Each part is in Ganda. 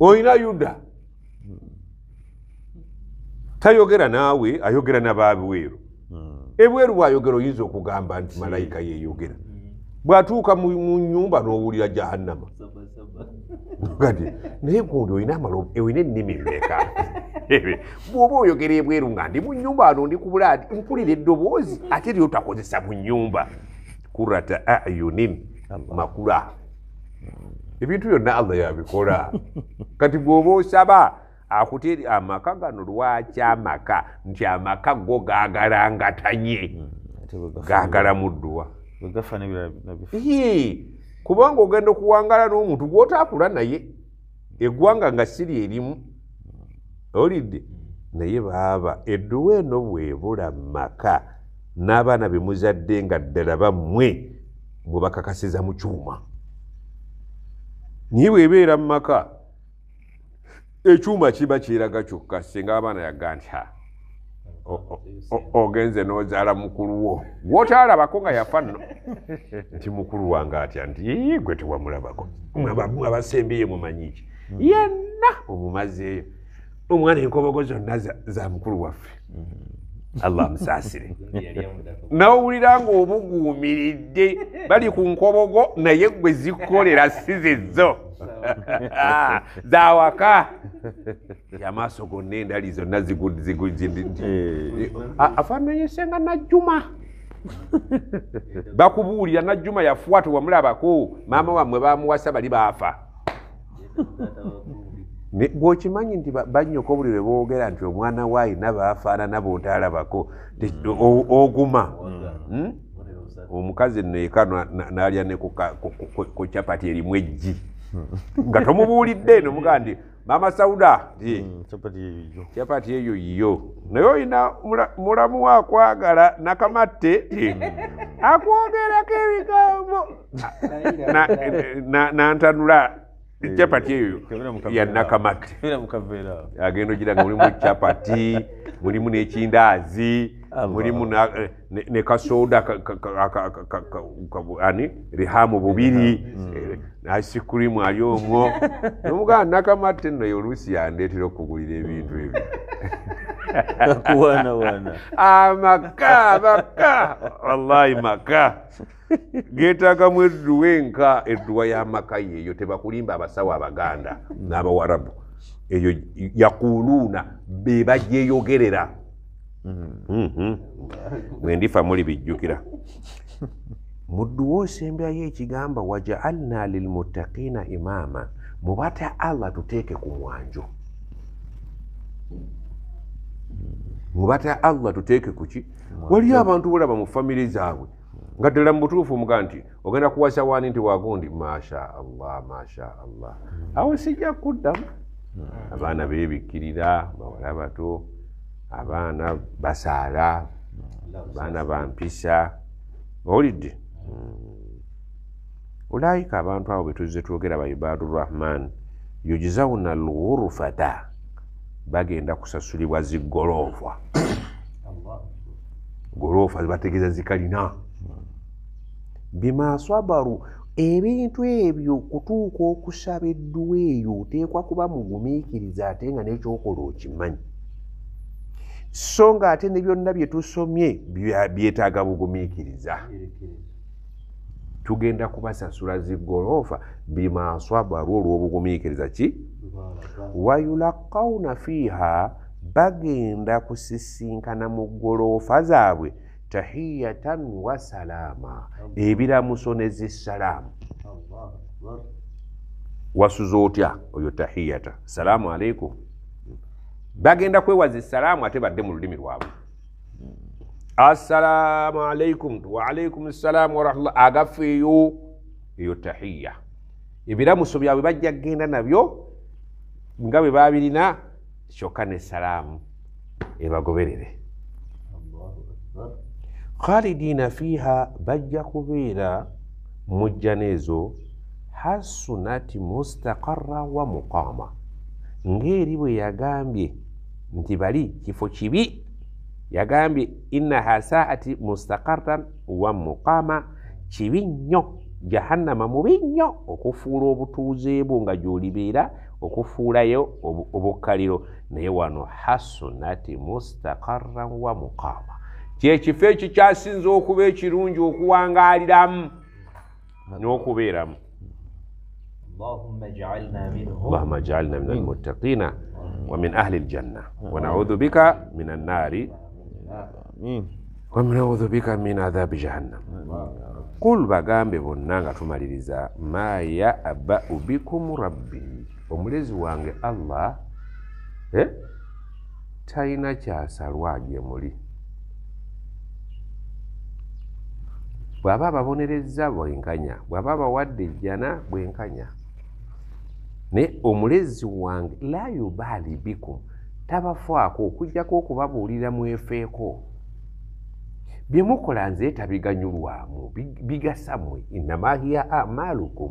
oyina yuda tayogera naawe ayogera nabaabweru hmm. ebweru bwayogera oyinza okugamba nti malayika yeyogera bwatuuka mu nyumba n'owulira jahannama naye gundi oyina ennimi meka bwoba oyogera ebweru nga ndi mu nyumba ano ndi kubula ti nkulira eddoboozi ate ryo takozesa mu nyumba kurata ayunin makula hmm. ebintu byonna allah yabikola kati bwoba osaba akuteri amaka gano lwaki amaka nti amaka go gagala nga tanye hmm, gagala muddwa kubanga ogenda okuwangala n'omuntu gwotakula naye eggwanga nga siri erimu olidde naye baaba edduwa eno bwebula mumaka n'abaana bemuzadde nga ddala bammwe mubakakasiza mu kyuma naye bwebeera mu maka ekyuma kiba kiraga kyokka singa abaana yaga nti ha ogenze nozaala mukulu wo gwotalabako nga yafa nno nti mukulu wange atya nti gwe tewamulabako abasembeye mumanyiki yenna omumazeeyo omwana enkobogo zonna za mukulu waffe allah amusaasire n'owulira ngaobuguumiridde bali ku nkobogo naye gwe zikolera sizizo zawaka amaaso gonna endali zonna eh. afaananyesenga najjuma bakubuulira najjuma yafuwa tewamulabako maama wammwe bamuwasa bali baafa bwokimanyi nti banyoko buli lwe boogera nti omwana waayina baafaanana bontalabako mm. oguma hmm? omukazi neeka n'alya ne ku capati erimu ejji nga tomubuulidde nomugaa nti maama sawuda mm, capati eyo yiyo naye oyina mulamu waakwagala nakamatte mm. akwogerako ebigambo nantanula ekyapati eyo yanakamate agenda ogira nga mulimu ekyapati mulimu n'ekindaazi mulimu ne kasoda ani rihamu bubiri eh, nasikurimu ali omwo nomugaa nakamate nayo oluusi yandeetera okugulira ebintu ebyo وانا وانا اه مكا مكا والله مكا جيتك مدوينكا ادويا مكا يو تبقولين بابا سوا بغاندا نابا وارب ايو يقولون بيبا جيو جيرا ويندي فامولي بيجوكرا Muduo sembia ye chigamba wajaalna lilmutakina imama. Mubata Allah tuteke kumwanjo. mubata allah tuteeke kuki waliyo abantu bolaba mu famiry zaabwe nga ddala mubutuufu omuga nti ogenda kuwasa wani nti wagundi mashaallah mashaallah hmm. awo sijja kuddamu hmm. abaana bebikkirira bawala bato abaana basaala hmm. baana bampisa olidde olayika abantu abo betuzze twogera baibadurrahman yujizawuna lghurufata bagenda kusasulibwa zigoloofa goloofa zibategeeza zikalina bimaswabaru ebintu ebyo kutuuka okusaba edduwa eyo oteekwa kuba mugumiikiriza ate nga nekyokola okimanyi so nga ate ne byonna bye tusomye byetaaga bugumiikiriza tugenda kubasasula zigoloofa bimaswabaru olw'obugumiikiriza ki wayulakawuna fiiha bagenda kusisinkana mu golofa zaabwe tahiyatan wasalaama ebiramuso nezisalaamu wasuza otya oyo tahiyata salaamu aleikum bagenda kwewaza essalaamu ate badde mu lulimi lwabwe assalaamu aleikum waalaikum ssalaamu warahmatulla agafeeyo eyo tahiya ebiramuso byabwe bajja kgenda nabyo nga bwe babirina kyokka nesalaamu ebagoberere khalidina fiiha bajja kubeera mujjana ezo hasunati mustakara wa muqama ngaeri bwe yagambye nti bali kifo kibi yagambye innaha saati mustakaran wa muqama kibi nnyo jahannama mubi nnyo okufuula obutuuze bwo nga gyolibeera okufuulayo obukkaliro naye wano hasunati mustakaran wa mukama kyekifo ekyo kyasinza okuba ekirungi okuwangaliramu n'okubeeramu اللهم اجعلنا منهم من المتقين ومن أهل الجنة ونعوذ بك من النار ونعوذ بك من عذاب جهنم قل بقام ببنانا ما يأبأ بكم ربي omulezi wange allah talina kyasalwa gye muli bw'aba ababonereza bwenkanya bw'aba abawadde ejjana bwenkanya naye omulezi wange la yubaali bikum tabafaako okujjako okubabuulira mwefeeko bye mukola nze tabiganyulwamu bigasamwe inamahiya amaalukum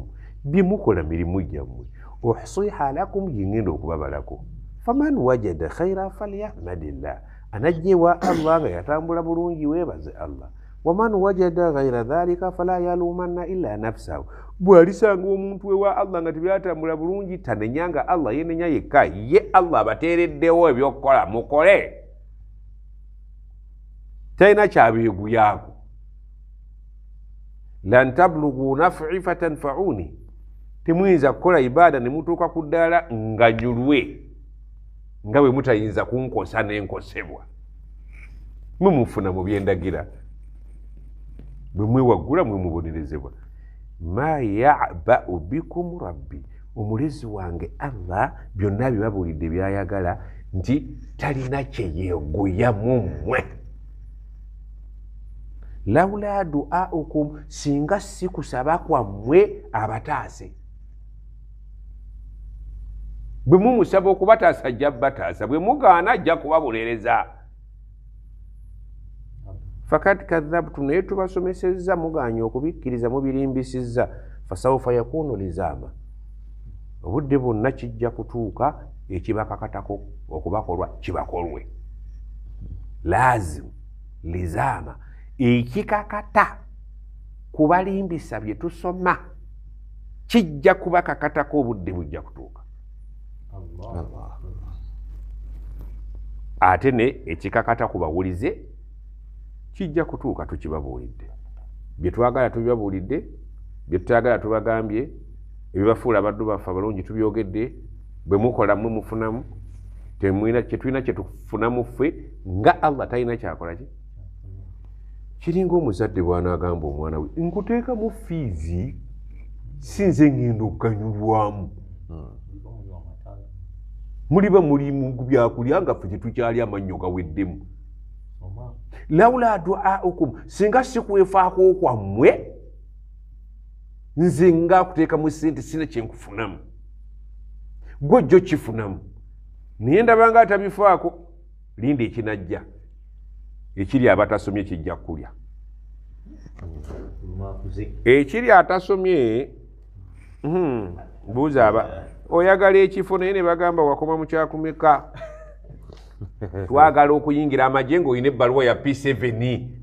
bye mukola mirimu gyammwe uhsiha lakum yingenda okubabalako faman wajada khaira falyahmadillah anajjewa allah nga yatambula bulungi webaze allah waman wajada ghaira dhalika fala yalumanna illa nafsahu bwalisanga omuntu wewa allah nga tebyatambula bulungi tanenyanga allah yenenya yekka ye allah abateereddewo ebyokukola mukole talina kyabeeguyaako lan tablugu nafi fatanfauni temuyinza kukola ibaada ne mutuuka ku ddaala nga julwe nga bwe mutayinza kunkosa n'enkosebwa mwe mufuna mu byendagira bwe mwewaggula mwe mubonerezebwa ma yabau bikum rabbi omulezi wange allah byonna byebabuulidde byayagala nti talina kyeyeeguyamu mmwe laula duaukum singa sikusaba kwammwe abataase bwe mumusaba okubataasa ajja bataasa bwe mugaana ajja kubabulereza fakat kadhabtu naye tubasomesezza muganya okubikkiriza mubirimbisizza fasaufa yakuunu lizaama obudde bwonna kijja kutuuka ekibakakatako okubakolwa kibakolwe laazimu lizaama ekikakata kubalimbisa bye tusoma kijja kubakakatako obudde bujja kutuuka Hmm. ate ne ekikakata ku bawulize kijja kutuuka tukibabuulidde bye twagala tubibabuulidde bye tutayagala tubagambye ebibafuula abaddu baffe abalungi tubyogedde bwe mukola mwe mufunamu tetulina kyetufunamu ffe nga allah talina kyakolaki kiringa omuzadde bwanagamba omwana we nkuteekamu fiizi sinze ngenda okuganyulwamu hmm. muliba muli mungu byakulya nga ffe tetukyali amannyo gaweddemu laula duaukum singa sikwefaako okwammwe nze nga kuteekamu sente sina kyenkufunamu gwe jjo kifunamu naye ndabanga atabifaako linda ekinajja ekiri abatasomye kijja kkulya ekiri atasomye mhm, buuza aba oyagala ekifo naye ne bagamba wakoma mu kyakumeka twagala okuyingira amagye ngaolina ebbaluwa ya p7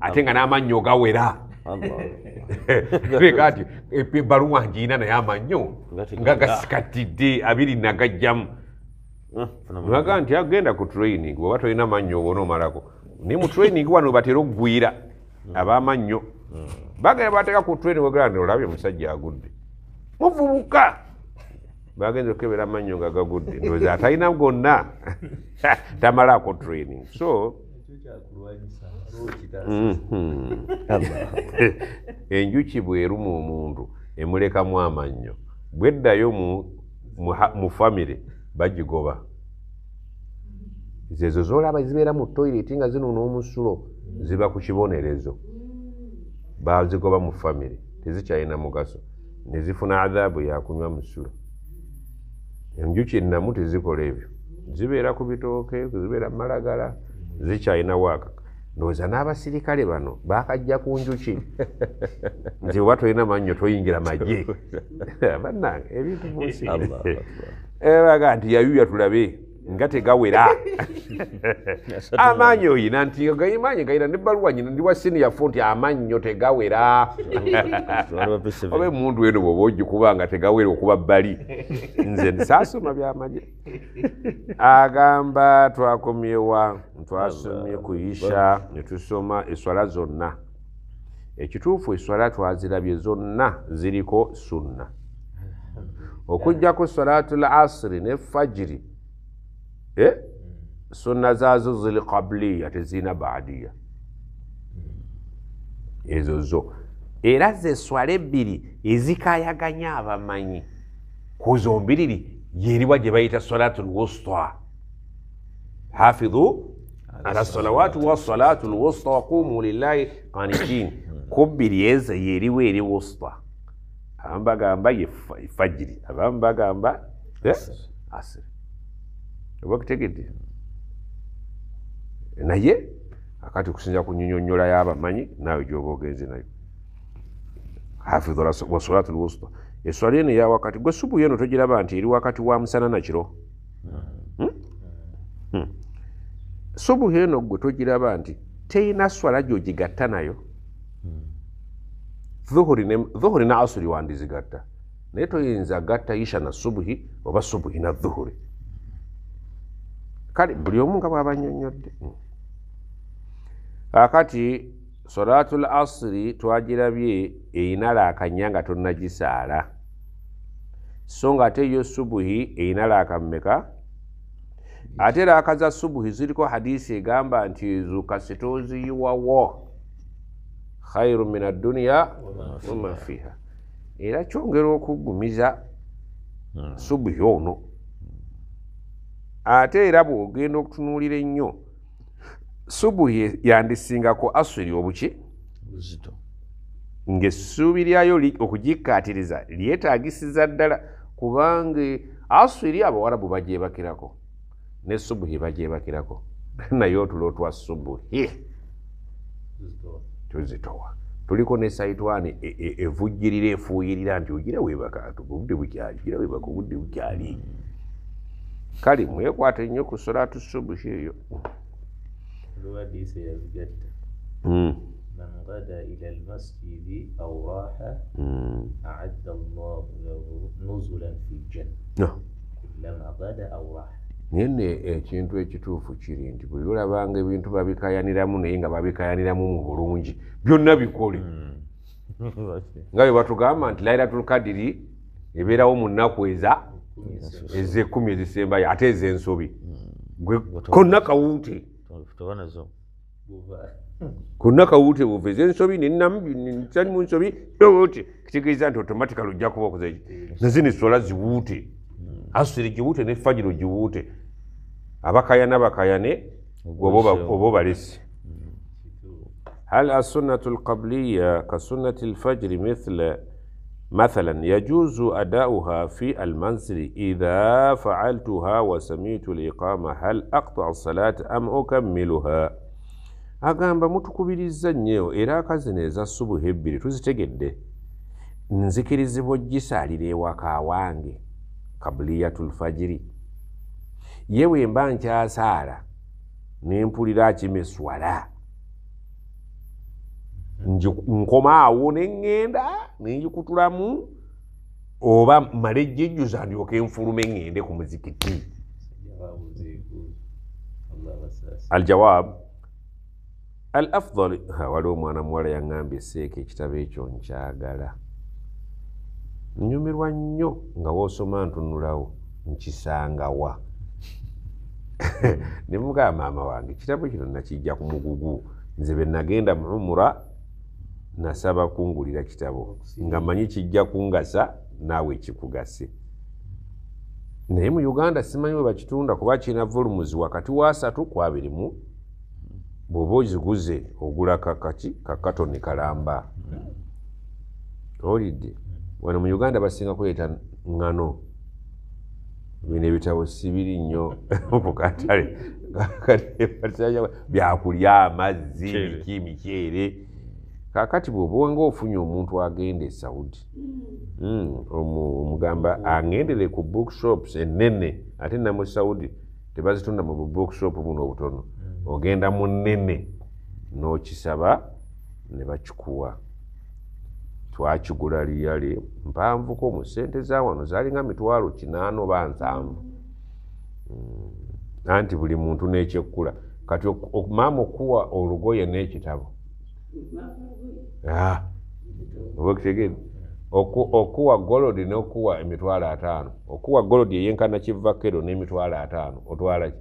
ate nga n'amannyo gawera leka ti ebbaluwa njiina naye amannyo nga gasikatidde abiri nagajjamu eh, aga nti agenda ku training oba tolina mannyo obona omalako naye mu training wano batera okugwira hmm. abamannyo hmm. bagenda bateeka ku training wegeranda olabye omusajja agudde muvubuka bagenda okukebera amanyo nga gagudde ndowooza atalina gonna tamalaako training so mm-hmm. enjuki bwerumu omuntu emulekamu amannyo bweddayo mu famire bagigoba zezo zolaba zibeera mu toyireti nga zinuna omusulo ziba ku kibonerezo bazigoba mu famire tezikyalina mugaso nezifuna adhaabu yakunywa musulo enjuki namu tezikola ebyo zibeera ku bitooke zibeera mumalagala zikyalina waaka ndowooza n'abasirikale bano bakajja ku njuki nti oba tolina mannyo toyingira magye bannange ebintu munsi eraga nti yayuya tulabe nga tegawera amaanyi oyina nti amaanyi gayina ne baluwa nyina ndi wa siniyafu nti amannyo tegawera oba emundu eno bwoba ojja kubanga tegawera okuba bbali nze ndisaasoma byamaje agamba twakomyewa twasomye kuyisha netusoma eswala zonna ekituufu eswala twazirabye zonna ziriko sunna okujjaku salatu lasiri ne fajiri eh? sunna zazo zili kabuliya tezirina baadiya ezo zo era zeswala ebbiri ezikayaganya abamanyi kuzombiriri yeeriwa gye bayita salatu lwusta hafidhu ala salawaati wasalaatu lwusta waqumu lillahi kanitin kubbiri ezo yeeriwa eri wusta abamu bagamba ye fajiri abamu bagamba asiri bakutegedde naye akati okusinza ku nyinyonyola yabamanyi naawe gyoba ogenze nayo hafiwasolatu lwusta eswala eno yawakati gwe subu yeno togiraba nti eri wakati wa musana nakiro hmm? hmm. subu yeno gwe togiraba nti teyina swala gyogigatta nayo uhuri ne asuri wandizigatta naye toyinza gatta isha na subuhi oba subuhi na dhuhuri kale buli omu nga bwabanyonyodde kakati solatul asiri twagirabye einalaakanya nga tonnagisaala so nga ate yo subuhi einalaaka mumeka ate raaka za subuhi ziriko hadisi egamba nti zukasitoziyiwawo khairu min adduniya wamafiha era kyongera okugumiza hmm. subuhi ono ate era bw'ogenda okutunuulira ennyo subu yandisingako aswiri obuki ng'essuubi lyayo okugikkaatiriza lyetaagisiza ddala kubanga aswiri abawarabu bagyebakirako ne subuhi bagyebakirako naye otulo otwa subuhi tuzitowa tuliko ne saitwani e, e, evujjirira efuuyirira nti ogira webaka obudde bukyali gira webaka obudde bukyali kale mwekwate nnyo ku solaatu subuhi eyo hmm. hmm. naye ne ekintu ekituufu kiri nti buli olabanga ebintu babikayaniramu naye nga babikayaniramu mu bulungi byonna bikole hmm. nga bwe batugamba nti lailatulkadiri ebeerawo mu nnaku eza ezekumi ezisembayo ate ezensobi hmm. konna kawuute konna kawuute buva ezensobi nenamu nsobi ote kitegeeza nti otomatikal ojja kuba okoz nazinesola ziwuute hmm. asire giwuute nefajiro giwuute abakayana bakayane oba obalesi hmm. hal asunatu lkabliya kasunati lfajiri mithla مثلا يجوز أداؤها في المنزل إذا فعلتها وسمعت الإقامة هل أقطع الصلاة أم أكملها agamba mutukubiriza nnyo era akazino eza subuhi ebbiri tuzitegedde nzikirizibwa ogisaalira ewaka wange kabuliyatulfajiri ye bwe mba nkyasaala ne mpulira akimeswala nkomaawo neŋŋenda nenjikutulamu oba male jejjuza ndyoke enfulume ŋŋende ku muzikiti aljawab al afdal waliwo omwana muwala yaŋŋamba eseeka ekitabo ekyo nkyagala nnyumirwa nnyo nga woosoma ntunulawo nkisangawa ne mugaa maama wange kitabo kino nakijja ku mugugu nze be nagenda mu umura nasaba kungulira kitabo nga manyi kijja kungasa naawe kikugase naye mu uganda simanyi we bakitunda kuba kirina volumuzi wakati wasatu kwabirimu bweoba oziguze ogula kakaki kakatoni kalamba olidde wano mu uganda basinga kuleeta ngano bino ebitabo sibiri nnyo mukatale byakulya amazzi miki miceere kakati bwoba owanga ofunye omuntu agenda e saudi mm. Mm, omugamba aŋendere ku bookshops enene ate namu saudi tebazitunda mu bookshop buno obutono mm. ogenda mu nene n'okisaba ne bakikuwa twakigula liyale mpanvuko mu sente za wano zalinga mitwalo kinaano ba nsanvu anti buli muntu n'ekyekkula kati maama okuwa olugoye n'ekitabo Ah, oba kitegedde okuwa golodi n'okuwa emitwalo ataano okuwa golodi eyenkana kiva kero n'emitwalo ataano otwalaki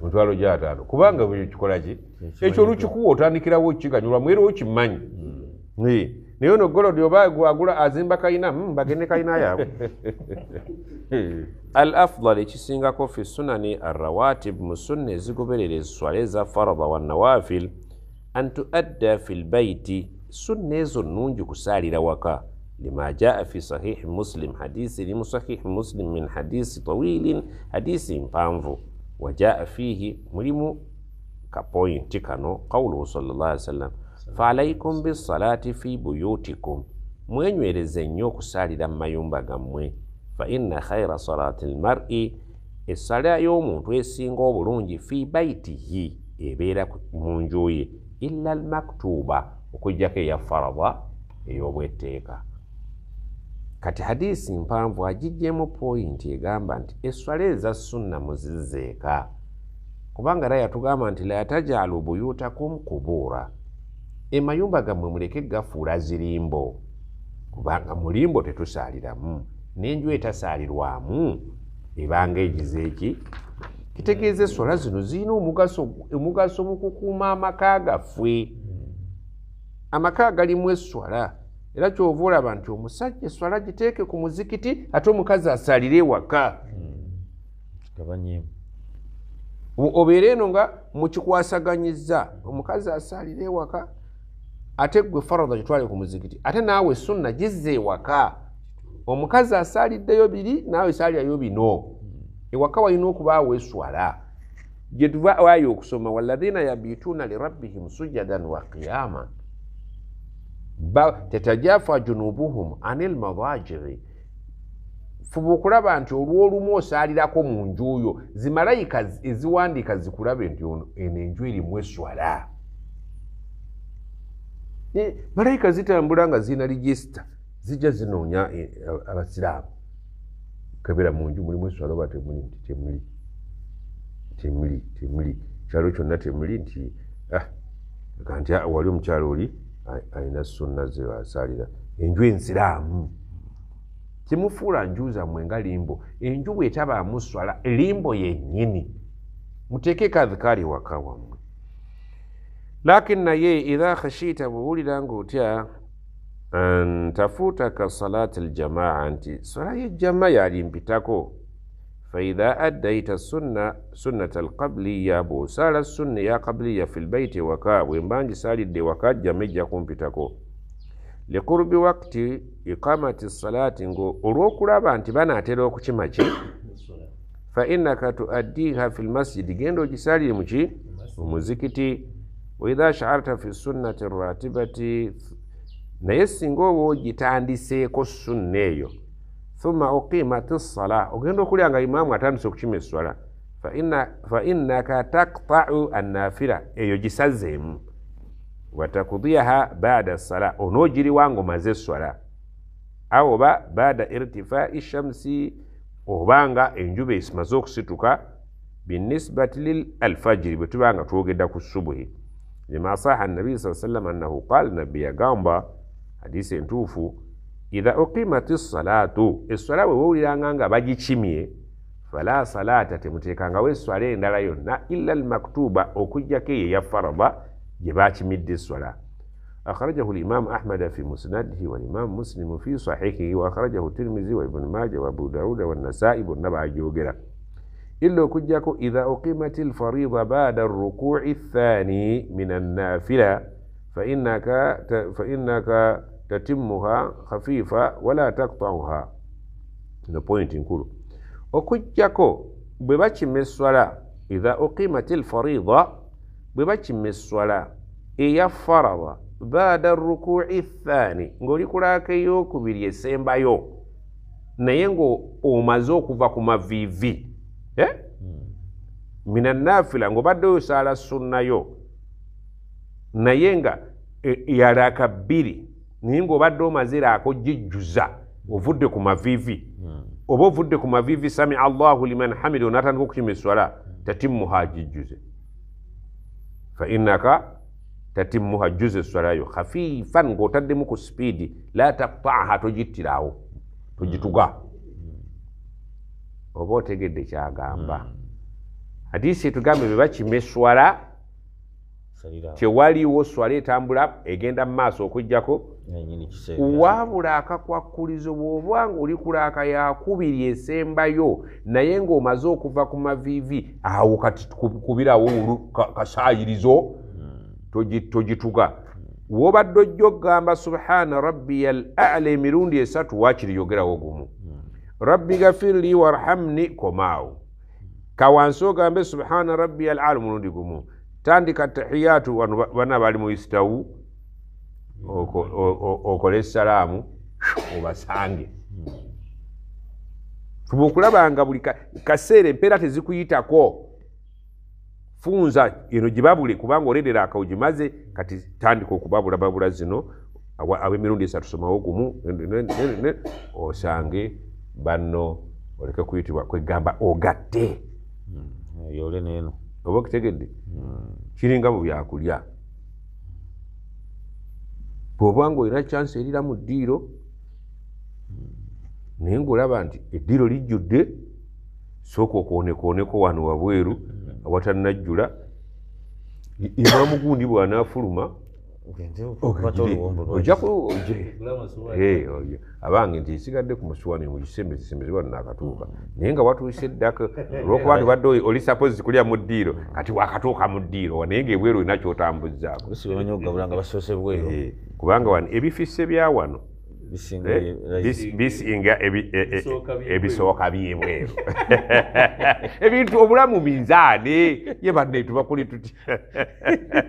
emitwalo gyataano kubanga kikola ki ekyo olukikuwa otandikirawo kiganyulwa mwerewo kimanyi hmm. naye no golodi oba agula azimba kalina hmm, bagende kalina yaabwe al afdal ekisingako fi sunani arawatib mu sunna ezigoberera eziswale eza farada wanawafil antu adda fi lbaiti sunna ezo nungi kusaalira waka lima jaa fi sahihi muslim hadisi eri mu sahihi muslim min hadisi tawilin hadisi mpanvu wajaa fiihi mulimu kapointi kano qawluhu sal llah ali sallam faalaikum bisalaati fi buyutikum mwenywereze nnyo okusaalira mu mayumba gammwe faina khaira salaati lmari esala y'omuntu esinga obulungi fi baitihi ebeera mu njuye illa almaktuba okujjako eyafarada ey'obwetteeka kati hadisi mpanvu agijjemu pointi egamba nti eswale eza sunna muzizzeeka kubanga era yatugamba nti la tajalu buyutakum kubuura emayumba gammwe muleke gafuula zirimbo kubanga mulimbo tetusaaliramu n'enju etasaalirwamu ebanga egizeeki kitegeeza essola zino zirina omugaso mu kukuuma amaka gaffe amaka galimu esswala era kyova olaba nti omusajja esswala giteeke ku muzikiti ate omukazi asalire ewaka obeera eno nga mukikwasaganyiza omukazi asalire ewaka ate gwe farada gitwale ku muzikiti ate naawe sunna gizza ewaka omukazi asaliddeyo biri naawe saliyayo bino ewaka walina okubaawo eswala gyetuvawayo okusoma walahina yabituuna lirabbihim sujadan wa qiyama tetajafa junubuhum ani lmadajiri fuba okulaba nti olwolumu osaalirako mu njuyo zimalayika eziwandiika zikulabe nti eno enju erimu eswala malayika zitambula nga zirina regisita zijja zinoonya eh, abasiraamu kabeera munju mulimu esalo ba temuli nti temuli temuli temuli kyalo kyonna temuli nti kanti ah, ah, wali omukyalo oli alina sonna zebasalira enju enziraamu temufuula njuzamwe nga limbo enju bwetabaamu swala limbo yennyini muteeke kadhikaali waka wammwe lakini naye idha khashiita bwewulira ngaotya an tafuta tafutaka salatul jama'a ya jama yarin pitako fa idha addaita sunna sunnatal ya bo sara sunna ya ya fil baiti wa ka wembanji sali de waka ko le kurbi wakti iqamati salati ngo olw'okulaba nti banaatera okukima ki fa innaka tuaddiha fi lmasjidi genda ogisalire muki wa idza shaarta fi sunnati ratibati naye singa oba ogitandiseeko sunna eyo thumma uqimat ssala ogenda okulya nga imaamu atandise okukima esswala fainaka taktau annafira eyo gisazeemu watakudiyaha bada ssala onoogiriwanga omaze esswala aw oba bada irtifai shamsi obanga enjuba esimaze okusituka binisbati lil alfajiri bwe tubanga twogedda ku subuhi limasaha nabiyi saa sallama annahu qaala nabbi yagamba hadisi entuufu idha uqimati salatu esswala bwe bowuliranga nga bagikimye fala salaata temuteekangawo eswala endala yonna illa almaktuba okugjako eyo eya farada gye bakimidde eswala أخرجه الإمام أحمد في مسنده والإمام مسلم في صحيحه وأخرجه الترمذي وابن ماجه وأبو داود والنسائي والنبع جوجرة إلا كجاكو إذا أقيمت الفريضة بعد الركوع الثاني من النافلة فإنك فإنك tatimmuha khafiifa wala taktauha no pointi nkulu okujjako bwe bakima esswala idha uqimat alfarida bwe bakima esswala eyafarada baada rukui thani ngaoli kulakaeyokubiri esembayo naye nga omaze okuva ku mavivi eh? hmm. min annafila ngaobadde oyosala sunnayo naye nga e, yalaka bbiri naye ngaobadde omazira akojijjuza ovudde ku mavivi hmm. oba ovudde ku mavivi samia llahu liman hamida onatandika okukima eswala tatimmuha ajijjuze fainaka tatimmuha jjuza eswalayo khafifan ngaotaddemu ku sipiidi la taktaaha togittiraawo togituga hmm. oba otegedde kyagamba hmm. hadisi etugambe bebakima eswala tewaliwo swala etambula egenda mu maaso okujjako wabula akakwakkulizo bw'oba nga oli kulaaka yakubiri esembayo naye ng'omaze okuva ku maviivi awo kati kubirawo kasaayirizo hmm. togituga wobadde ojja okugamba subhaana rabbiya al ala emirundi esatu waakiri yogerawo gumu hmm. rabbi gafirli warhamni komaawo kawansi ogambe subhaana rabbiya al ala omulundi gumu tandika tahiyaatu bana bali muisitawu okole esalaamu obasange fuba okulabanga buli kaseera empeera tezikuyitako funza eno gibabule kubanga oleetera akawugimaze kati tandika okubabulababula zino ab'emirundi esa tusomawo gumu osange banno oleke kuyitibwa kwegamba ogatte hmm, oba okitegedde hmm. kiringa bwe byakulya bwobanga olina chance erira mu ddiiro naye ngaolaba nti eddiiro lijjudde sooka okonekoneko wano wabweru mm. awatannajjula imamu gundi bwanaafuluma ogendeojakuoje abange nti esigadde ku musiwani mukisembe zisembezebwa nnakatuuka naye nga watuise eddaka olwokuba nti badde oli suppose kulya mu ddiiro kati wakatuuka mu ddiiro naye nga ebweru olina eh, kyotambuzaako kubanga wano ebifisse bya wano bisinga eh? e, e, ebisooka byebweru ebintu obulamu minzaani ye bannaitu bakuli tuti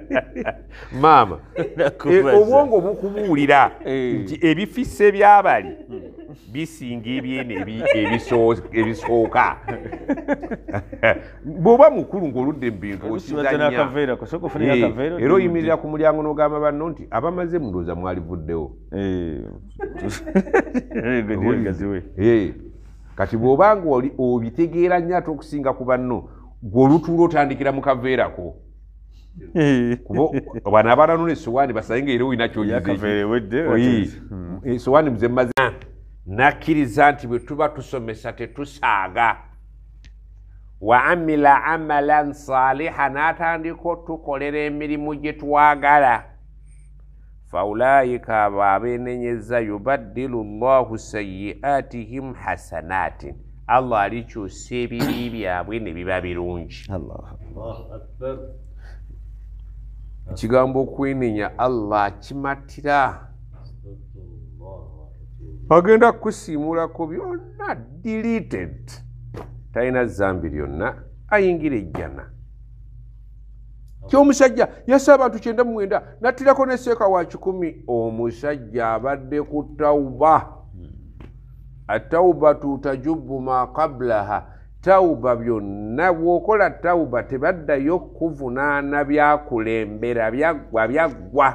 maama e, obwongo bukubuulira eh. nti ebifisse byabali bisinga ebyeno ebisooka bweoba mukulu ngaoludde mubintuera oyimirira ku mulyango n'ogamba banno nti abamaze mundooza mwalivuddewo eh. e kati bw'obanga obitegeera nnyo ate okusinga ku banno gwe olutuula otandikira mu kaveerako eh. kuba bana abalanula essowaani basaye nga era olina kyoesowaani eh, muze mumaze nakkiriza nti bwe tuba tusomesa tetusaaga wa amila amalan saaliha n'atandika otukolera emirimu gye twagala faulaika baabenenyeza yubaddilu llahu sayiatihim hasanatin allah alikyusa ebibi byabwe ne biba birungi ekigambo okwenenya allah akimatira agenda kusiimulako byonna deleted talina zambi lyonna ayingira ejjana kyomusajja yassa abantu kyenda muwenda nattirako neseeka wa kikumi omusajja abadde ku tawuba atawubatu tajubu makablaha tawuba byonna bwokola tawuba tebaddayo kuvunaana byakulembera byaggwa byaggwa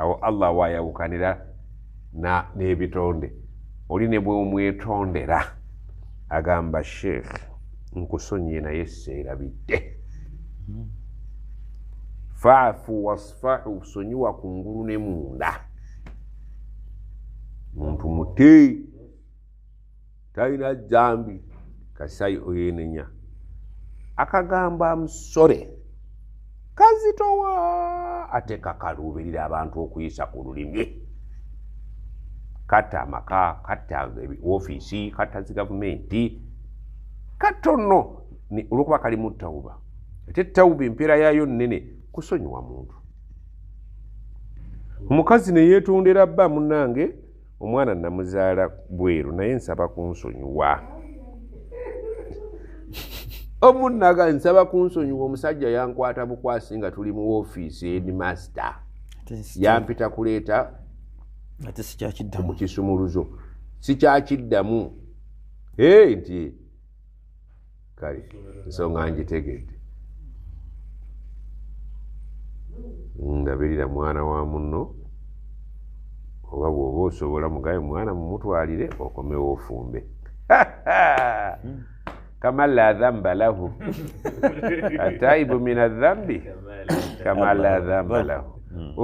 awo allah wayawukanira n'ebitonde oli ne bwe omwetondera agamba sheekh nkusonyi naye seerabidde faafu wasfahu sonyiwa kungulu ne munda muntu mutei talina jambi kasai oyenenya akagamba musore kazitowa ate kakaluubirira abantu okuyisa ku lulimi kata amaka kata ofiisi kata zigavumenti katono olwokuba kali mutawuba ate tawuba empeera yaayo nnene kusonyiwa muntu omukazi ne yeetondera bba munnange omwana namuzaala bweru naye nsaba kunsonyiwa omunnaga nsaba kunsonyiwa omusajja yankwata bukwasi nga tuli mu woofiisi edimasita yampita kuleeta mukisumuluzo sikyakiddamu e nti kale nsonga ngitegedde nga birira mwana wa muno oba bwoba osobola mugabe mwana mumutwalire okomewo ofumbe kama la dhamba lahu ataibu min adhambi kama la dhamba lahu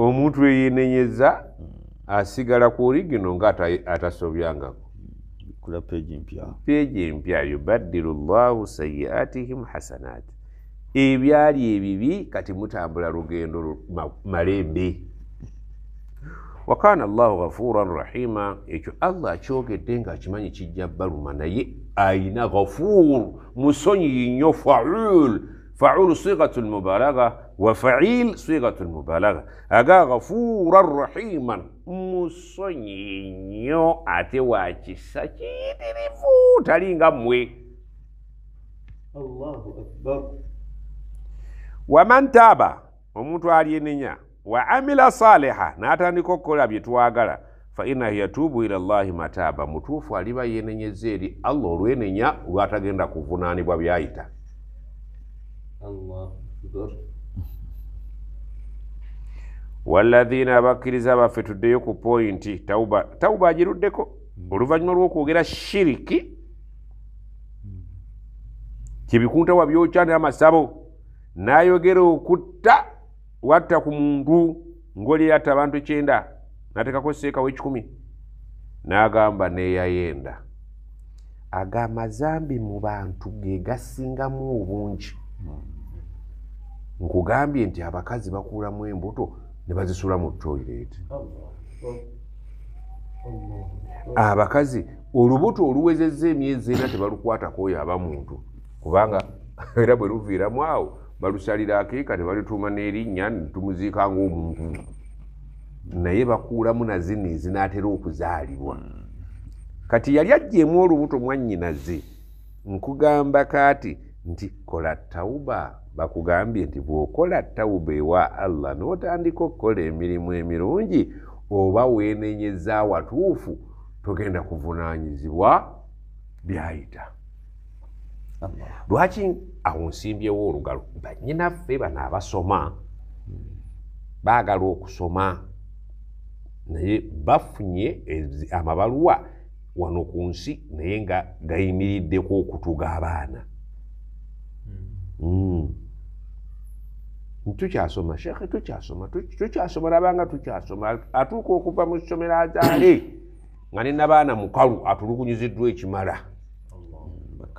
omuntu eyenenyeza asigala ku origino nga atasobyangako peji mpya yubadilu llahu sayiatihim hasanati ebyali ebibi kati mutambula lugendo malembe wakana allahu ghafuran rahima ekyo allah akyogedde ngaakimanyi kijja baluma naye ayina ghafuur musonyi nnyo faul faul sigat lmubalaga wa fail sigat lmubalaga aga ghafuran rahiman musonyi nnyo ate wakisa kiyitirivu talinga mmwe allahu akbar waman taaba omuntu alyenenya wa amila saaliha n'atandika okukola bye twagala fainahu yatuubu ila llahi mataaba mutuufu aliba yenenyeza eri allah olwenenya olwatagenda kuvunaanibwa byayita walahina abakkiriza baffe tuddeyo ku pointi tawuba agiruddeko oluvannyuma lw'okwogera shiriki hmm. kibikuntawa byokya n'amasabo n'ayogera okutta watta ku muntu ngaoliyatta abantu kyenda n'ateekako seeka w'ekikumi n'agamba neeyayenda aga amazambi mu bantu ge gasingamu obungi nkugambye nti abakazi bakuulamu embuto ne bazisula mu toyireeti abakazi olubuto oluwezezza emyezi ena tebalukwatako oyo abamuntu kubanga era bwe luviiramu awo balusalira akeeka tebalituuma n'erinnya tumuziika ngaomuntu naye bakuulamu nazino ezinaatera okuzaalibwa kati yali ajjaemu olubuto mwannyinaze nkugamba kaati nti kola tawuba bakugambye nti bw'okola tawuba ewa allah n'otandika okukola emirimu emirungi oba weenenyeza watuufu togenda kuvunaanyizibwa byayita lwaki awo nsimbyewo olugalo banyinaffe bano abasoma baagala okusoma naye bafunye amabaluwa wano ku nsi naye nga gayimiriddeku okutuga abaana hmm. tukyasoma sheekhe tukyasoma tukyasoma nabanga tukyasoma atuuka okuva mu somero azaale nga nenabaana mukalu atulugunyiziddwa ekimala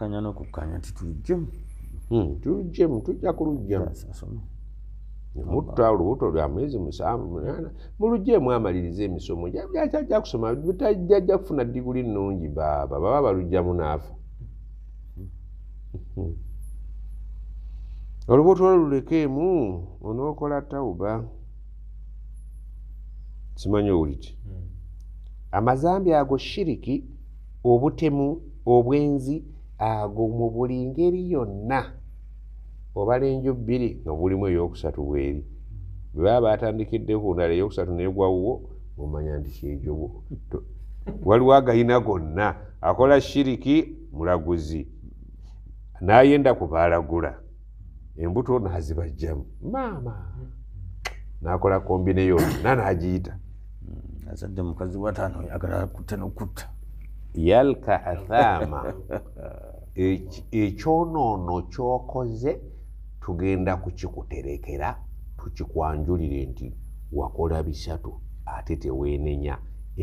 okukkaanya n'okukkaanya nti tulugjemu hmm, tulugjemu tujja kulugjemu mutta olubuto lwa mwezi musanvu munaana mulugjemu amaliriza emisomo jajja kusoma jajja kufuna diguli nnungi baaba baba balugjamu naafa hmm. olubuto olwo lulekeemu onookola tawuba simanyi owuliki hmm. amazambi ago shiriki obutemu obwenzi ago mu buli ngeri yonna obala enju bbiri nga bulimu eyokusatu bweri bwebaa batandikidde ku ndala eyokusatu negwawuwo omanya nti kyejobo waliwo agayina gonna akola shiriki mulaguzi nayenda kubaalagula embuto nazibajjamu maama nakola kombine yonna nagiyita hmm, azadde mukazi wataano oyagala kutta nokutta yalka athama ekyonoono kyokoze tugenda kukikuterekera tukikwanjulire nti wakola bisatu ate teweenenya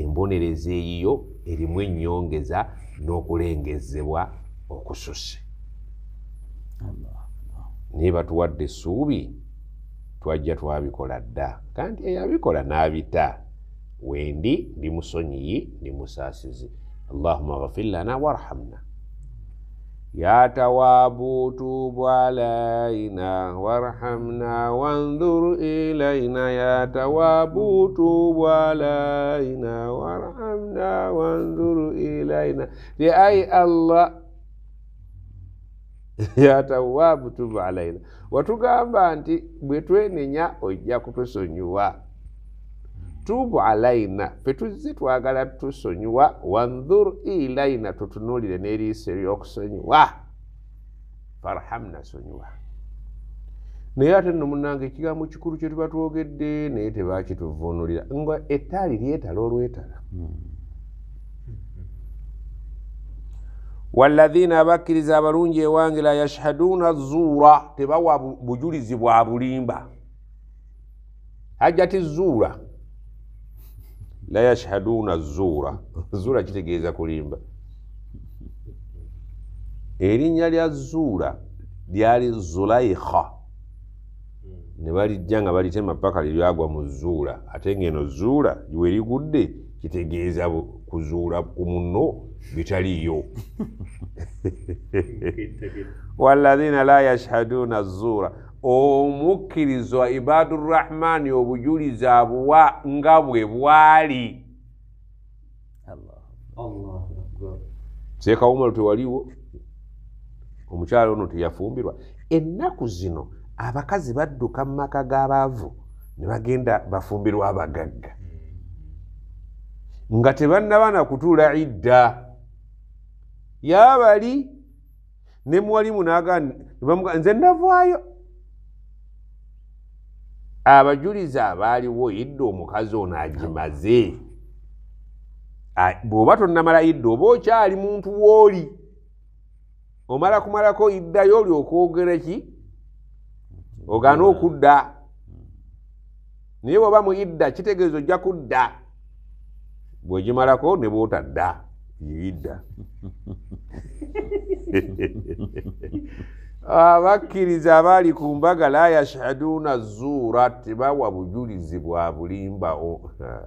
embonereza eyiyo erimu enyongeza n'okulengezebwa okususe naye batuwadde essuubi twajja twabikola dda kanti eyabikola n'abita wendi ndi musonyiyi ndi musaasizi allahuma ghafirlana warhamna ya tawabu tubu alaina warhamna wandur ilaina ya tawabu tubu alaina warhamna wandur ilaina fi ai allah ya tawabu tubu alaina watugambanti ɓetoene ña o jakoto soñuwa tubu alaina fetuzze twagala tusonyiwa wanhur ilaina tutunulire neriiso eryokusonyiwa farhamna sonyiwa naye ate nomunanga ekigambo kikulu kyetubatwogedde naye tebakituvunulira nga ettaali lyetala olwetala walahina abakkiriza abalungi ewange la yashhaduuna zuura tebawa bujulizi bwa bulimba hajati zuura la yashhaduuna zuura zuura kitegeeza kulimba erinnya lya zuura lyali zulaiha hmm. ne balijja nga balitema paka liryagwa mu zuura ate ngaeno zuura weligudde kitegeeza kuzuura ku muno bitaliyo walahina la yashhaduuna zuura omukkirizwa ibadurrahmaani obujuliza abuwa nga bwe bwali sekawumalo tewaliwo omukyalo ono teyafumbirwa ennaku zino abakazi badduka mu maka g'abaavu ne bagenda bafumbirwa abagagga nga tebannabana kutuula idda yaabali ne muwalimu nagaa nze navaayo abajuliza abaliwo iddo omukazi ono agimaze bw'oba tonnamala iddo oba okyali muntu w'oli omala kumalako iddayo oli okwogera ki ogaana okudda naye bw'oba mu idda kitegeeza ojja kudda bwegimalako ne bw'otadda yiidda abakkiriza abaali ku mbaga la yashaduuna zuura tebawa bujulizi bwa bulimba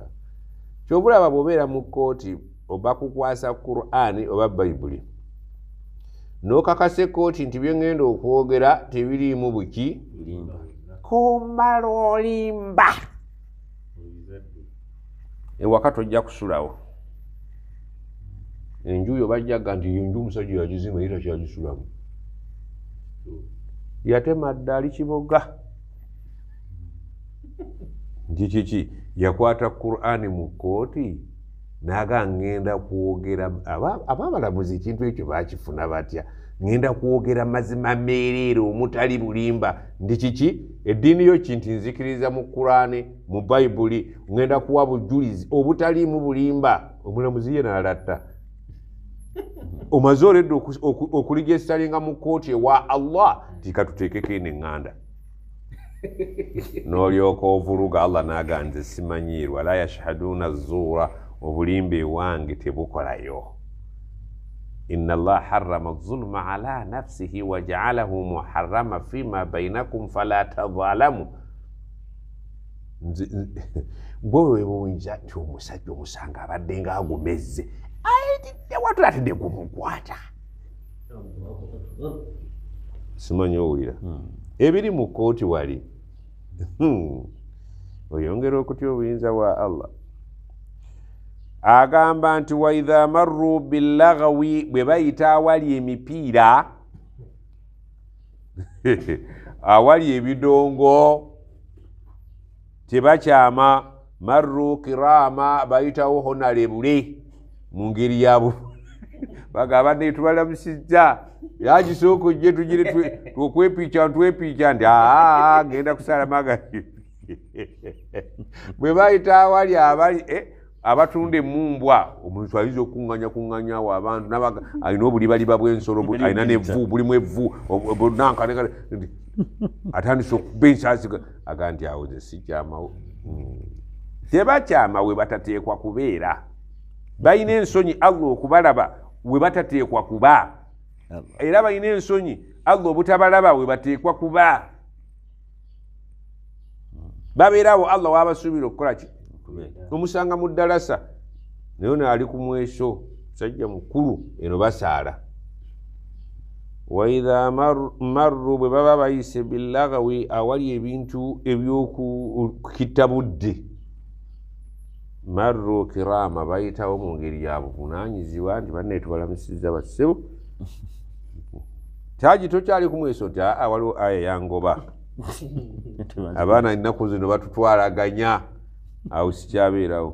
kyobulaba bwobeera mu kkooti obakukwasa qurani oba baibuli nokakasa ekkooti nti byeŋŋenda okwogera tebiriimu buki komala olimba ewaka tojja kusulawo enjuyo bajjaga nti enju musajja yagizima era kyagisulamu yatema dda ali kiboga nti kiki yakwata qurani mu kooti naga ngenda kwogera abaabalamuzi ekintu ekyo bakifuna batya ngenda kwogera mazima meereere omutali bulimba ndi kiki eddiini yo kinti nzikiriza mu qurani mu bayibuli ngenda kuwa bujulizi obutaliimu bulimba omulamuzi ye naalatta omaze oledde okuligestalinga mu kooti ewa allah tikatuteekeko ene eŋŋanda n'olyoka ovuluga allah naganze simanyirwa la yashhaduuna zuura obulimba ewange tebukolayo ina allah harama zuluma ala nafsihi wajaalahu muharama fima bainakum fala tazalamu gwewebunja nti omusajja omusanga abaddenga agumezze ayitidde watula atidde kumukwata simanyi owulira hmm. ebiri mu kooti wali hmm, oyongera okutya obuyinza bwa allah agamba nti waitha marru billagawi bwe bayita awali emipiira awali ebidongo tebakyama marru kirama bayitawo honalebule mu ngeri yabo bagamba ne tubalamusijja yagisooka ojje tugire okwepiica ntwepiica nti aa genda kusala magazi bwe bayita awali abali e, abatunda emumbwa omuntu ayiza okuŋŋanya kuŋŋanyawo abantu alina obulibaliba bwensolo alina nevu bulimu evu bonanka atandisa okuba ensasiga aga nti awo nze sikyamawo hmm. tebakyama we batateekwa kubeera balina ensonyi allah okubalaba we batateekwa kuba era balina ensonyi allah obutabalaba we bateekwa kuba babeerawo allah wabasuubira okukola ki omusanga mu ddalasa naye ono ali ku mweso musajja mukulu eno basaala waiha marru bwe baba bayise bilagawi awali ebintu ebyokukitta budde marro kirama bayitawo mu ngeri ya buvunanyizibwa nti banne tubalamisiza basibu taji tokyali kumweso ti aa ah, waliwo aya yangoba abaana ennaku zino batutwalaganya awo sikyabeerawo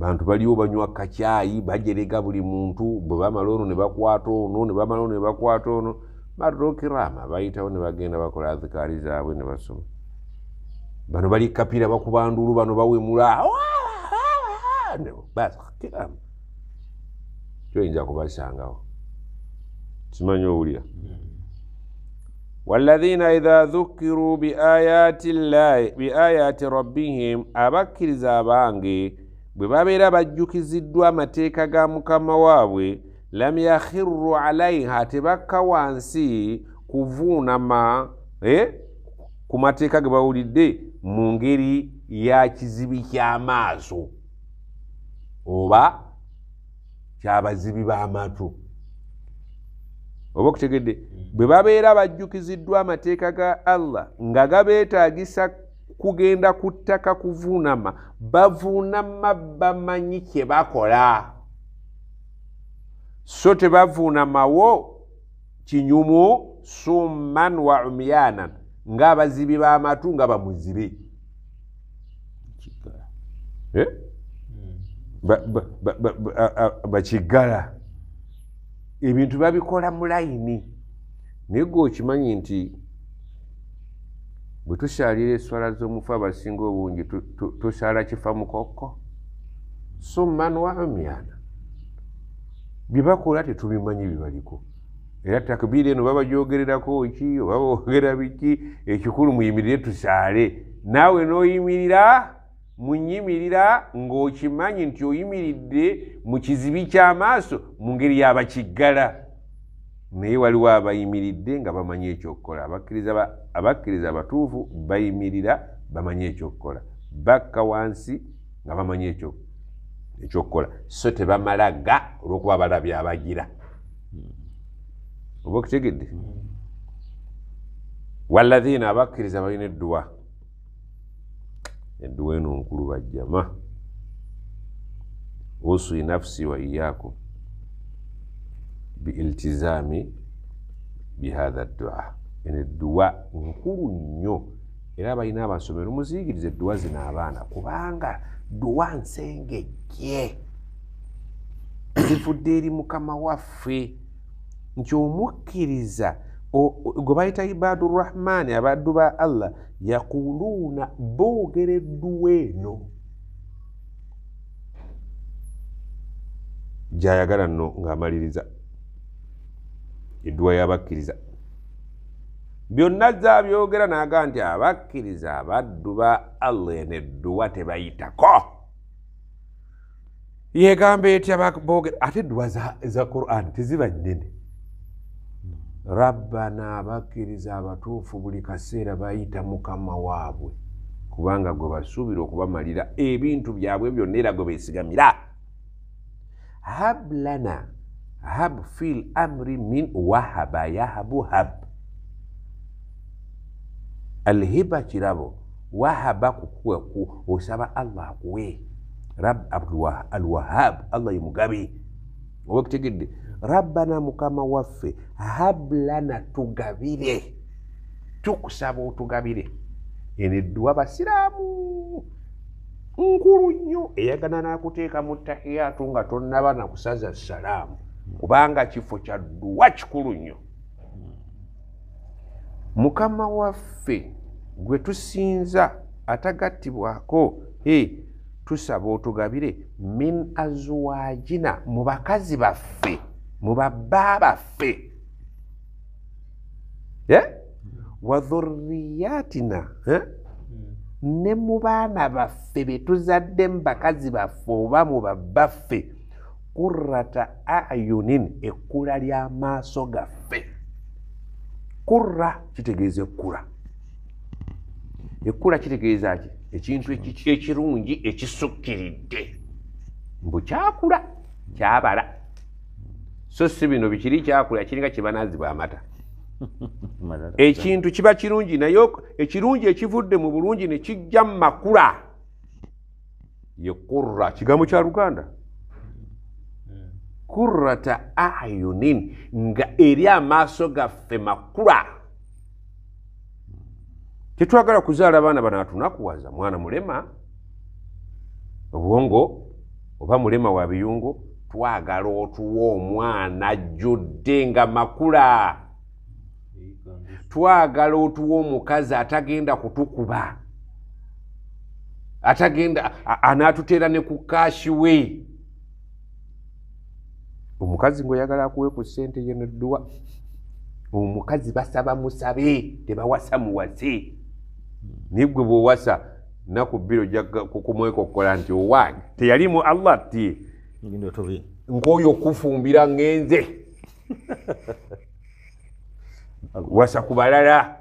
bantu baliwo banywa kacyayi bajerega buli muntu bwe bamala ono ne bakwata ono ne bamala ono ne bakwata ono marro kirama bayitawo ne bagenda bakola adhikaari zaabwe ne basoma bano bali kapira bakubandulu bano bawemula kyoyinza kubasangawo kimanyi owulira walahina idha dhukiru biayati rabbihim abakkiriza abange bwe babeera bajjukiziddwa amateeka ga mukama waabwe lam yakhiru alaiha tebakka wansi kuvuunama eh, ku mateeka ge bawulidde mu ngeri ya kizibi ky'amaaso oba kyabazibi b'amatu oba okutegedde bwe babeera bajjukiziddwa amateeka ga allah nga gabeetaagisa kugenda ku ttaka kuvuunama bavuunama bamanyi kye bakola so tebavuunamawo kinyumu summan wa umyanan ng'abazibi b'amatu nga bamuzibe bakiggala eh? ebintu babikola mu layini naye ge okimanyi nti bwe tusaalira eswala z'omufu abasinga obungi tusaala kifa mukokko so mmanwamyana bye bakola tetubimanyi bye baliko era takibiri eno baba gyogererako ki oba boogera biki ekikulu muyimirire tusaale naawe n'oyimirira munyimirira ng'okimanyi nti oyimiridde mu kizibi ky'amaaso mu ngeri y'abakiggala naye waliwo abayimiridde nga bamanyi ekyokukola abakkiriza abatuufu bayimirira bamanyi ekyokukola bakka wansi nga bamanyi ekyokukola so tebamalaga olw'okuba balabya abagira Hmm. oba okitegedde walahina abakkiriza balina edduwa edduwa eno nkulu bajjama usi nafsi waiyaku biiltizami bihatha dduwa eno edduwa nkulu nnyo era balina abasomero muziigiriza edduwa zina abaana kubanga dduwa nsengejje zivudde eri mukama waffe nti omukkiriza gwe bayita ibaadu rahmaani abaddu ba allah yakuluuna boogera edduwa eno gyayagala nno ngaamaliriza edduwa yabakkiriza byonna zabyogera naagaa nti abakkiriza abaddu ba allah en edduwa tebayitako yegamba etya ate edduwa za quran teziba nnene rabbana abakkiriza abatuufu buli kaseera bayita mukama waabwe kubanga gwe basuubira okubamalira ebintu byabwe byonna era gwe beesigamira hablana hab fil amri min wahaba yahabu hab alhiba kirabo wahaba osaba allah akuwe rab alwahab allah yimugabi oba rabbana mukama waffe hablana tugabire tukusaba otugabire eneddwa basiraamu nkulu nnyo eyagana nakuteeka mu tahiyaatu nga tonaba nakusaza salaamu kubanga kifo kya dduwa kikulu nnyo mukama waffe gwe tusinza atagattibwako e tusaba otugabire min azwajina mu bakazi baffe mubabaabaffe wa dhuriyatina ne mu baana baffe betuzadde mu bakazi baffe oba mu babbaffe kurata ayunin ekkula lyamaaso gaffe kurra kitegeeza ekkula ekkula kitegeeza ki ekintu ekirungi ekisukkiridde mbu kyakula kyabala so si bino bikiri kyakulya kiringa kyebanazibwa amata ekintu kiba kirungi naye ekirungi ekivudde mu bulungi ne kijja mu makula ye kurra kigambo kya luganda hmm. kurata ayunin nga eri amaaso gaffe makula tetwagala kuzaala abaana bano atunakuwaza mwana mulema obwongo oba mulema wa biyungo twagala otuwa omwana ajjudde nga makula twagala otuwa omukazi atagenda kutukuba atagenda anaatuteera ne ku kashiwe omukazi ngaoyagala akuwe ku ssente yeneddwa omukazi basaba musabe tebawasa muwase naye gwe bwowasa naku bbiri ojja kukumwekokkola nti owange teyalimu allah ti nkoyo okufumbira ngenze wasa ku balala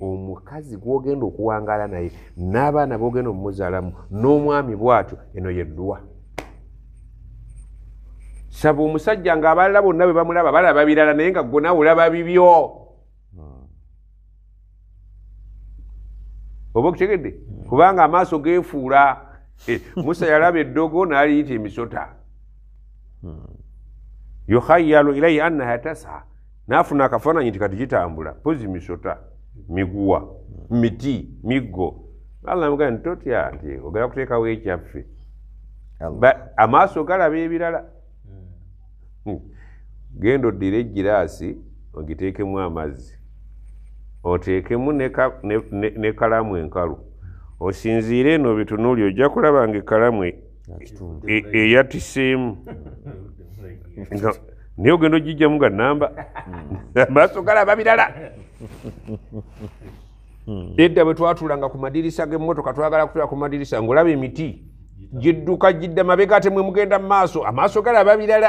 omukazi gwogenda okuwangala naye n'abaana bogenda omumuzaalamu n'omwami bwatyo eno yedduwa saba omusajja ngaabalala bonna bwe bamulaba balaba birala naye nga gonawulaba bibyo oba okitegedde kubanga amaaso geefuula Eh, musa yalaba eddogo naliyita emisota yuhayalu ilaihi annaha tasa nafuna akafaananyi nti kati kitambula pozi misota miguwa miti miggo alnamugani totya nti ogera kuteekawo ekyaffe amaaso galaba ebirala hmm. genda oddira egiraasi ogiteekemu amazzi oteekemu ne kalamu enkalu osinziire eno bitunuuli ojja kulaba nga ekalamu e- eyatiseemu naye ogenda ogijjamu nga namba amaaso galaba birala edda bwe twatulanga ku madirisa g'emmotoka twagala kutula ku madirisa ngaolaba emiti gidduka gidda mabega ate mwe mugenda mu maaso amaaso galaba birala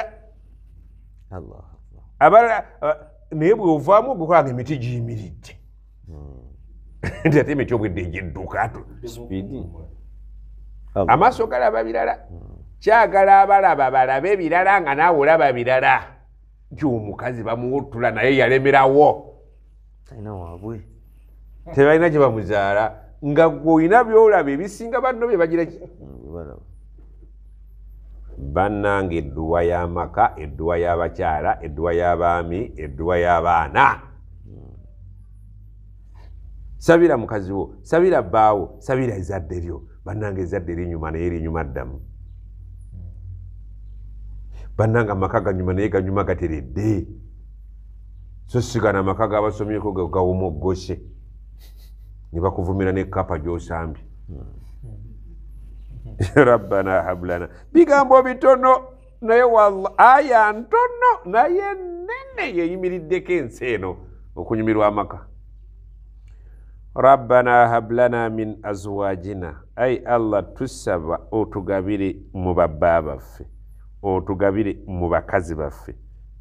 abalala naye bweovaamu ogukola nga emiti giyimiridde nti ate mu ekyobwedde egyeddukaato amaaso galaba birala kyagala abalaba balaba ebirala nga naawe olaba birala nti omukazi bamuwutula naye yalemerawo tebalina gye bamuzaala nga gweoyina byolaba ebisinga banno byebagira bannanga edduwa y'amaka edduwa y'abakyala edduwa y'abaami edduwa y'abaana sabira mukazi wo sabira bbaawo sabira ezadde lyo bannanga ezadde erinyuma naye erinyuma ddamu bannanga amaka ganyuma naye ganyuma gateredde so sigana amaka gabasomyeko gawomaogose nebakuvumira nekapa gyosambye rabbana hablana bigambo bitono naye walla aya ntono naye nene yeyimiriddeko ensi eno okunyumirwa amaka rabbana hablana min azwajina ayi allah tusaba otugabire mu babba baffe otugabire mu bakazi baffe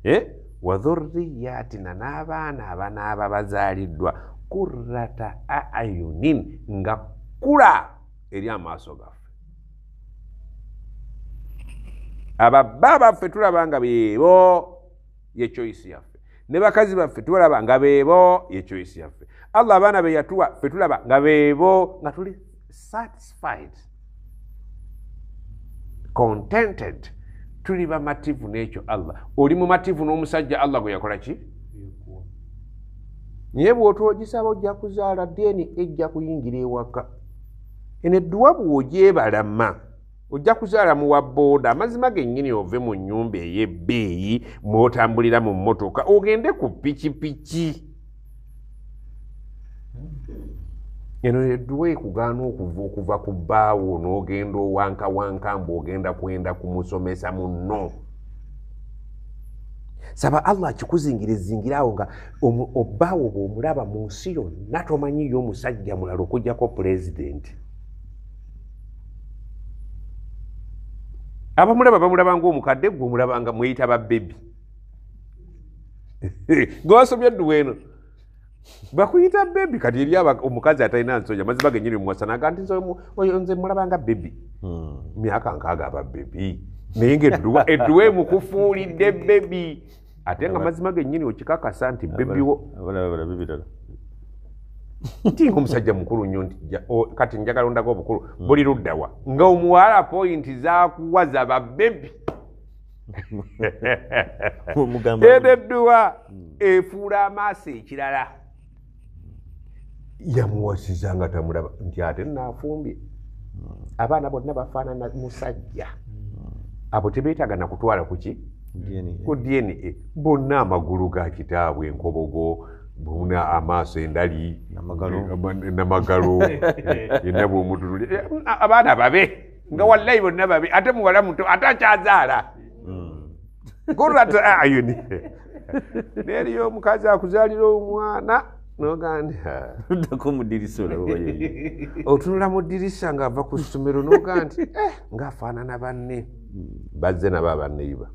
e? wa dhuriyatina n'abaana abanaaba bazaaliddwa kurata ayunin nga kula eri amaaso gaffe ababba baffe tulaba nga beebo yechoisi yaffe ne bakazi baffe tubalaba nga beebo yechoyisi yaffe allah abaana be yatuwa ffe tulaba nga beebo nga tuli satisfied contented tuli bamativu n'ekyo allah oli mumativu n'omusajja allah gwe yakola ki naye bw'otwogisaba ojja kuzaala deni ejja kuyingira ewaka eneduwa bw'ogyebalama ojja kuzaala muwa booda amazima gennyini ove mu nyumba ey'ebbeeyi mwotambulira mu mmotoka ogende ku pikipiki eno edwa ekugaana okuva okuva ku bbaawo n'ogenda owanka wankamba ogenda kwenda kumusomesa munno saba allah kikuzingira ezingira awo nga obbaawo bweomulaba mu nsi yonna tomanyiyo omusajja mulala okugjako pulezidenti abamulaba bamulaba ngaomukadde gwe omulaba nga mweyita babebi gewasomya edduwa eno bakuyita bebi kati eri omukazi atalina nsoja mazi bagenyere muwasanaga nti nze mulaba nga bebi hmm. myaka nkaaga ababebi naye ngaedduwa edduwa emukufuulidde bebi ate nga mazima gennyini okikakasa nti bebiwo nti ngaomusajja mukulu nnyo kati njagala ondaga obukulu buli luddawa nga omuwala pointi zakuwaza babebi ededduwa efuula amaaso ekirala yamuwasiza nga tamulaba nti ate naafumbye abaana bonna bafaanana musajja abo tebeetaaga nakutwala kuki ku dna bonna amagulu ga kitaabwe enkobogo muna amaaso endali namagalo yenna bwomutunuli eh, mm, abaana babe nga wallayi bonna babe ate muwala muto ate akyazaala hmm. gorataayun ah, ah, neeriyo omukazi akuzaalira omwana otunula mu ddirisa ng'ava ku ssomero noga nti eh, ngaafaanana banne bazze nabo abanneiba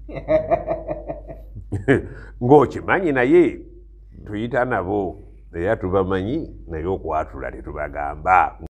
ng'okimanyi naye tuyita nabo era tubamanyi naye okwatula tetubagamba